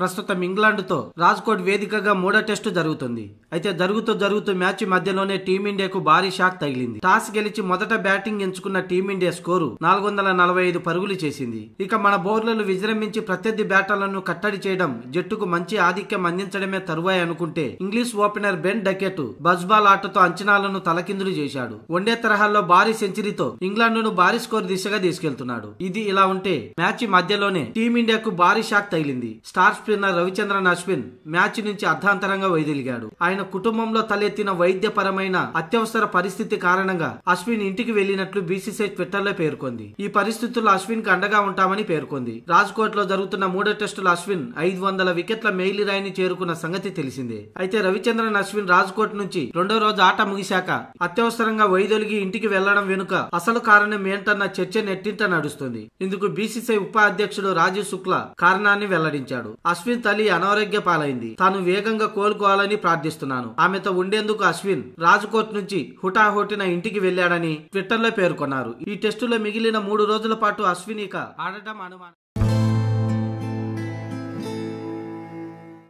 ప్రస్తుతం ఇంగ్లాండ్తో రాజ్కోట్ వేదికగా మూడో టెస్టు జరుగుతుంది అయితే జరుగుతూ జరుగుతూ మ్యాచ్ మధ్యలోనే టీమిండియాకు భారీ షాక్ తగిలింది టాస్ గెలిచి మొదట బ్యాటింగ్ ఎంచుకున్న టీమిండియా స్కోరు నాలుగు వందల నలభై ఐదు పరుగులు చేసింది ఇక మన బౌర్లను విజృంభించి ప్రత్యర్థి బ్యాటర్లను కట్టడి చేయడం జట్టుకు మంచి ఆధిక్యం అందించడమే తరువాయి అనుకుంటే English opener Ben Duckett Bazball ఆటతో అంచనాలను తలకిందులు చేశాడు వన్డే తరహాలో భారీ సెంచరీతో ఇంగ్లాండ్ను భారీ స్కోర్ దిశగా తీసుకెళ్తున్నాడు ఇది ఇలా ఉంటే మ్యాచ్ మధ్యలోనే టీమిండియాకు భారీ షాక్ తగిలింది star spinner Ravichandran Ashwin match నుంచి అర్ధాంతరంగా వైదొలిగాడు ఆయన కుటుంబంలో తలెత్తిన వైద్యపరమైన అత్యవసర పరిస్థితి కారణంగా అశ్విన్ ఇంటికి వెళ్లినట్లు బీసీసీ లో పేర్కొంది ఈ పరిస్థితుల్లో అశ్విన్ కు అండగా ఉంటామని పేర్కొంది రాజ్కోట్ లో జరుగుతున్న మూడో టెస్టులు అశ్విన్ ఐదు వందల వికెట్ల రాయిని చేరుకున్న సంగతి తెలిసిందే అయితే రవిచంద్రన్ అశ్విన్ రాజ్కోట్ నుంచి రెండో రోజు ఆట ముగిశాక అత్యవసరంగా వైదొలిగి ఇంటికి వెళ్లడం వెనుక అసలు కారణం ఏంటన్న చర్చ నెట్టింట నడుస్తుంది ఇందుకు బీసీసీ ఉపాధ్యక్షుడు రాజీవ్ శుక్లా కారణాన్ని వెల్లడించాడు అశ్విన్ తల్లి అనారోగ్య పాలైంది తాను వేగంగా కోలుకోవాలని ప్రార్థిస్తున్నాను ఆమెతో ఉండేందుకు అశ్విన్ రాజ్కోట్ నుంచి హుటాహుటిన ఇంటికి వెళ్లాడని ట్విట్టర్లో పేర్కొన్నారు ఈ టెస్టులో మిగిలిన మూడు రోజుల పాటు అశ్విన్ ఇక ఆడటం అనుమానం